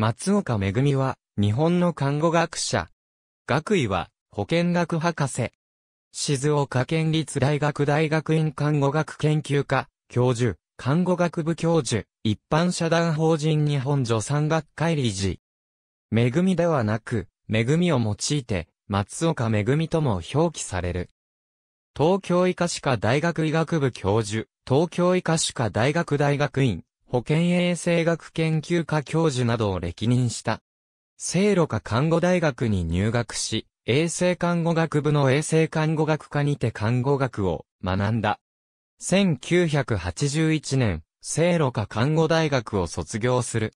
松岡めぐみは、日本の看護学者。学位は、保健学博士。静岡県立大学大学院看護学研究科、教授、看護学部教授、一般社団法人日本助産学会理事。めぐみではなく、めぐみを用いて、松岡めぐみとも表記される。東京医科歯科大学医学部教授、東京医科歯科大学大学院、保健衛生学研究科教授などを歴任した。聖路科看護大学に入学し、衛生看護学部の衛生看護学科にて看護学を学んだ。1981年、聖路科看護大学を卒業する。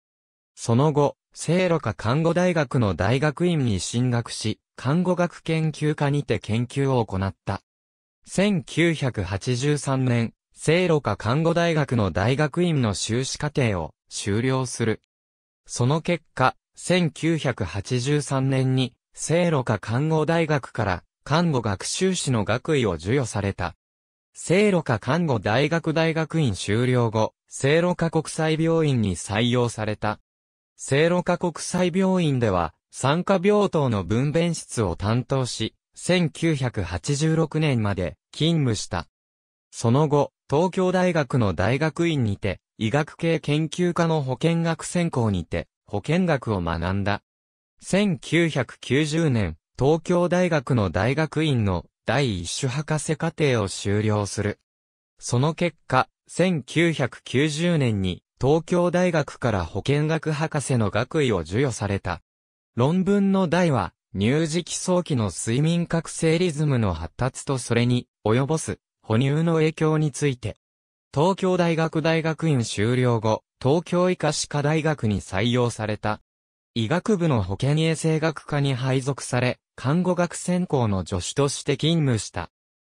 その後、聖路科看護大学の大学院に進学し、看護学研究科にて研究を行った。1983年、聖路加看護大学の大学院の修士課程を修了する。その結果、1983年に聖路加看護大学から看護学修士の学位を授与された。聖路加看護大学大学院修了後、聖路加国際病院に採用された。聖路加国際病院では、産科病棟の分娩室を担当し、1986年まで勤務した。その後、東京大学の大学院にて、医学系研究科の保健学専攻にて、保健学を学んだ。1990年、東京大学の大学院の第一種博士課程を修了する。その結果、1990年に東京大学から保健学博士の学位を授与された。論文の題は、乳児期早期の睡眠覚醒リズムの発達とそれに及ぼす哺乳の影響について。東京大学大学院修了後、東京医科歯科大学に採用された。医学部の保健衛生学科に配属され、看護学専攻の助手として勤務した。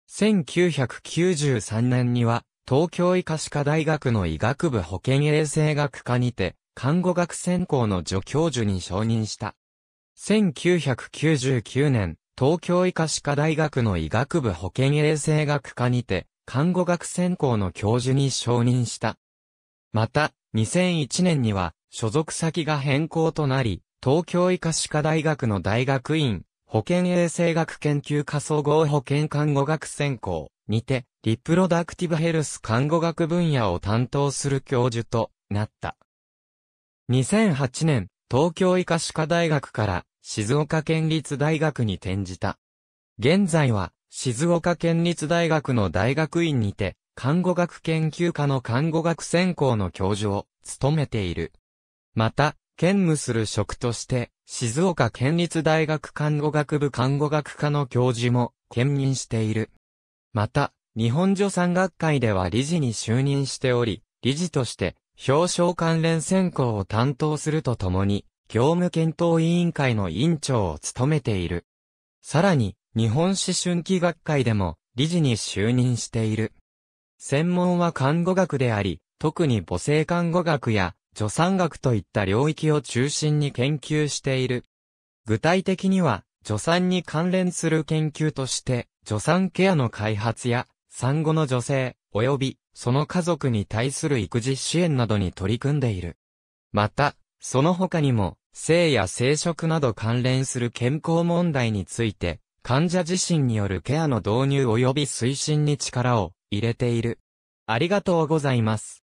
1993年には、東京医科歯科大学の医学部保健衛生学科にて、看護学専攻の助教授に承認した。1999年、東京医科歯科大学の医学部保健衛生学科にて、看護学専攻の教授に承認した。また、2001年には、所属先が変更となり、東京医科歯科大学の大学院、保健衛生学研究科総合保健看護学専攻にて、リプロダクティブヘルス看護学分野を担当する教授となった。2008年、東京医科歯科大学から静岡県立大学に転じた。現在は、静岡県立大学の大学院にて、看護学研究科の看護学専攻の教授を務めている。また、兼務する職として、静岡県立大学看護学部看護学科の教授も兼任している。また、日本女産学会では理事に就任しており、理事として表彰関連専攻を担当するとともに、業務検討委員会の委員長を務めている。さらに、日本思春期学会でも理事に就任している。専門は看護学であり、特に母性看護学や助産学といった領域を中心に研究している。具体的には、助産に関連する研究として、助産ケアの開発や、産後の女性、及び、その家族に対する育児支援などに取り組んでいる。また、その他にも、性や生殖など関連する健康問題について、患者自身によるケアの導入及び推進に力を入れている。ありがとうございます。